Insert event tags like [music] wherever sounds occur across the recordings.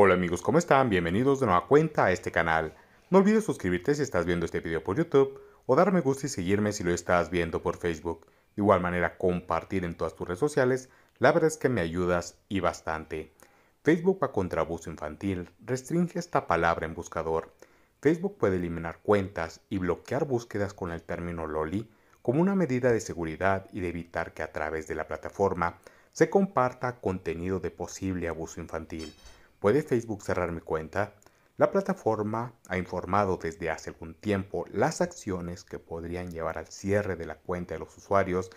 Hola amigos, ¿cómo están? Bienvenidos de nueva cuenta a este canal. No olvides suscribirte si estás viendo este video por YouTube o dar me gusta y seguirme si lo estás viendo por Facebook. De igual manera, compartir en todas tus redes sociales, la verdad es que me ayudas y bastante. Facebook va contra abuso infantil, restringe esta palabra en buscador. Facebook puede eliminar cuentas y bloquear búsquedas con el término Loli como una medida de seguridad y de evitar que a través de la plataforma se comparta contenido de posible abuso infantil. ¿Puede Facebook cerrar mi cuenta? La plataforma ha informado desde hace algún tiempo las acciones que podrían llevar al cierre de la cuenta de los usuarios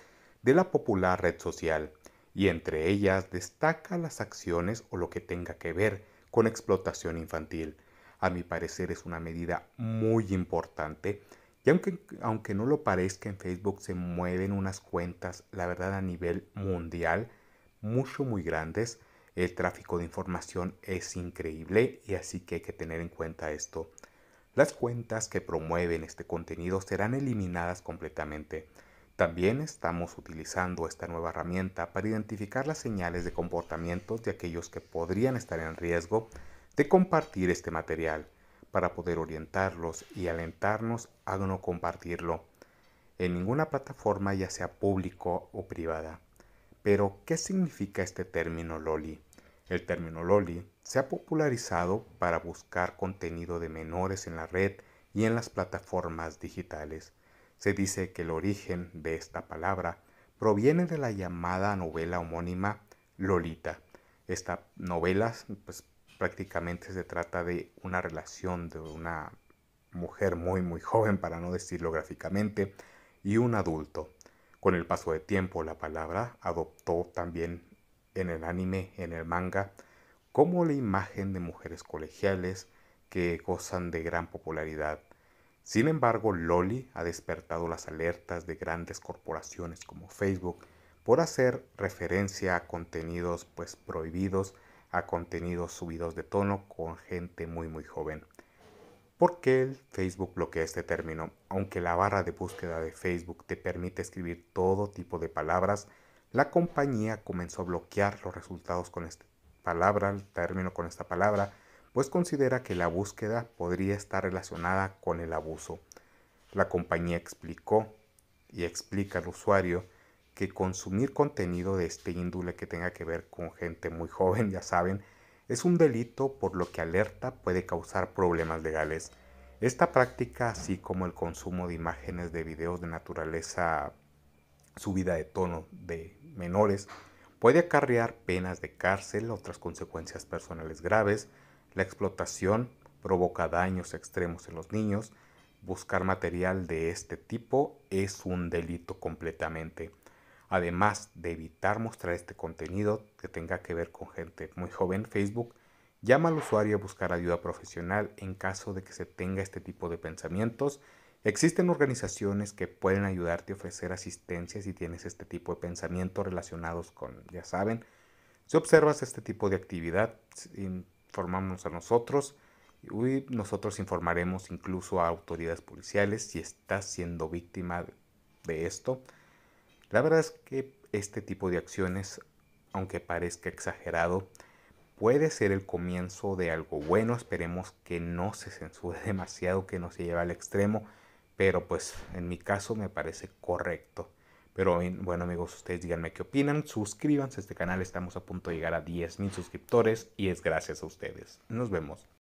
de la popular red social y entre ellas destaca las acciones o lo que tenga que ver con explotación infantil. A mi parecer es una medida muy importante y aunque, aunque no lo parezca en Facebook se mueven unas cuentas, la verdad a nivel mundial, mucho muy grandes el tráfico de información es increíble y así que hay que tener en cuenta esto. Las cuentas que promueven este contenido serán eliminadas completamente. También estamos utilizando esta nueva herramienta para identificar las señales de comportamiento de aquellos que podrían estar en riesgo de compartir este material, para poder orientarlos y alentarnos a no compartirlo en ninguna plataforma ya sea público o privada. Pero, ¿qué significa este término Loli? El término Loli se ha popularizado para buscar contenido de menores en la red y en las plataformas digitales. Se dice que el origen de esta palabra proviene de la llamada novela homónima Lolita. Esta novela pues, prácticamente se trata de una relación de una mujer muy muy joven, para no decirlo gráficamente, y un adulto. Con el paso de tiempo la palabra adoptó también en el anime, en el manga, como la imagen de mujeres colegiales que gozan de gran popularidad. Sin embargo, Loli ha despertado las alertas de grandes corporaciones como Facebook por hacer referencia a contenidos pues prohibidos, a contenidos subidos de tono con gente muy muy joven. ¿Por qué Facebook bloquea este término? Aunque la barra de búsqueda de Facebook te permite escribir todo tipo de palabras, la compañía comenzó a bloquear los resultados con esta palabra, el término con esta palabra, pues considera que la búsqueda podría estar relacionada con el abuso. La compañía explicó y explica al usuario que consumir contenido de este índole que tenga que ver con gente muy joven, ya saben, es un delito por lo que alerta puede causar problemas legales. Esta práctica, así como el consumo de imágenes de videos de naturaleza subida de tono de menores puede acarrear penas de cárcel, otras consecuencias personales graves, la explotación provoca daños extremos en los niños, buscar material de este tipo es un delito completamente. Además de evitar mostrar este contenido que tenga que ver con gente muy joven, Facebook llama al usuario a buscar ayuda profesional en caso de que se tenga este tipo de pensamientos Existen organizaciones que pueden ayudarte a ofrecer asistencia si tienes este tipo de pensamiento relacionados con, ya saben, si observas este tipo de actividad, informamos a nosotros y nosotros informaremos incluso a autoridades policiales si estás siendo víctima de esto. La verdad es que este tipo de acciones, aunque parezca exagerado, puede ser el comienzo de algo bueno. Esperemos que no se censure [laughs] demasiado, que no se lleve al extremo pero pues en mi caso me parece correcto. Pero bueno amigos, ustedes díganme qué opinan, suscríbanse a este canal, estamos a punto de llegar a 10.000 suscriptores y es gracias a ustedes. Nos vemos.